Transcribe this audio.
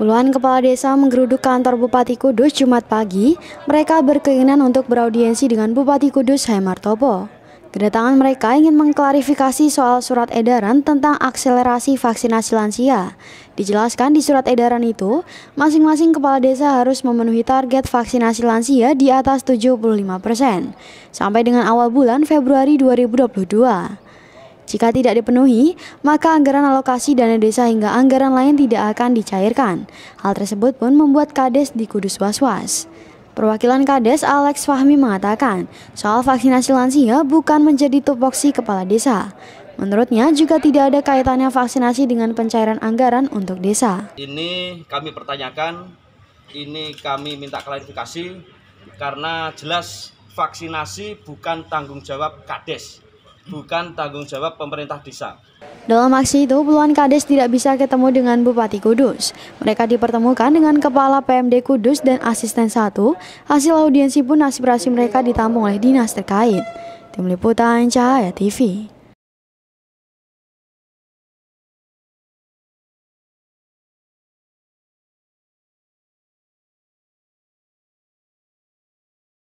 Puluhan kepala desa menggeruduk kantor Bupati Kudus Jumat pagi. Mereka berkeinginan untuk beraudiensi dengan Bupati Kudus Topo. Kedatangan mereka ingin mengklarifikasi soal surat edaran tentang akselerasi vaksinasi lansia. Dijelaskan di surat edaran itu, masing-masing kepala desa harus memenuhi target vaksinasi lansia di atas 75% persen sampai dengan awal bulan Februari 2022. Jika tidak dipenuhi, maka anggaran alokasi dana desa hingga anggaran lain tidak akan dicairkan. Hal tersebut pun membuat Kades di Kudus was-was. Perwakilan Kades Alex Fahmi mengatakan, soal vaksinasi lansia bukan menjadi tupoksi kepala desa. Menurutnya juga tidak ada kaitannya vaksinasi dengan pencairan anggaran untuk desa. Ini kami pertanyakan, ini kami minta klarifikasi karena jelas vaksinasi bukan tanggung jawab Kades bukan tanggung jawab pemerintah desa. Dalam aksi itu, puluhan kades tidak bisa ketemu dengan Bupati Kudus. Mereka dipertemukan dengan Kepala PMD Kudus dan Asisten 1. Hasil audiensi pun aspirasi mereka ditampung oleh dinas terkait. Tim Liputan Cahaya TV.